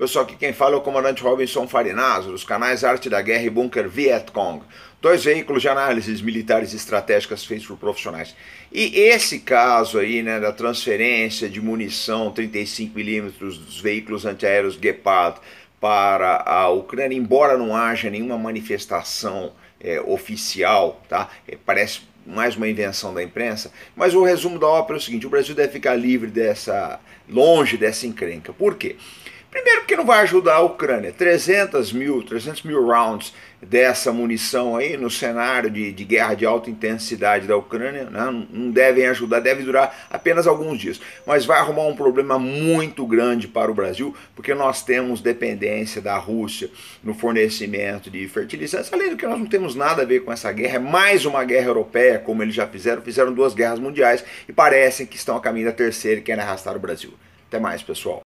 Pessoal, aqui quem fala é o comandante Robinson Farinazzo, dos canais Arte da Guerra e Bunker Vietcong. Dois veículos de análises militares estratégicas feitos por profissionais. E esse caso aí, né, da transferência de munição 35mm dos veículos antiaéreos Gepard para a Ucrânia, embora não haja nenhuma manifestação é, oficial, tá? É, parece mais uma invenção da imprensa, mas o resumo da ópera é o seguinte: o Brasil deve ficar livre dessa, longe dessa encrenca. Por quê? Primeiro porque não vai ajudar a Ucrânia. 300 mil, 300 mil rounds dessa munição aí no cenário de, de guerra de alta intensidade da Ucrânia né? não devem ajudar, deve durar apenas alguns dias. Mas vai arrumar um problema muito grande para o Brasil, porque nós temos dependência da Rússia no fornecimento de fertilizantes, além do que nós não temos nada a ver com essa guerra, é mais uma guerra europeia, como eles já fizeram, fizeram duas guerras mundiais e parecem que estão a caminho da terceira e querem arrastar o Brasil. Até mais, pessoal.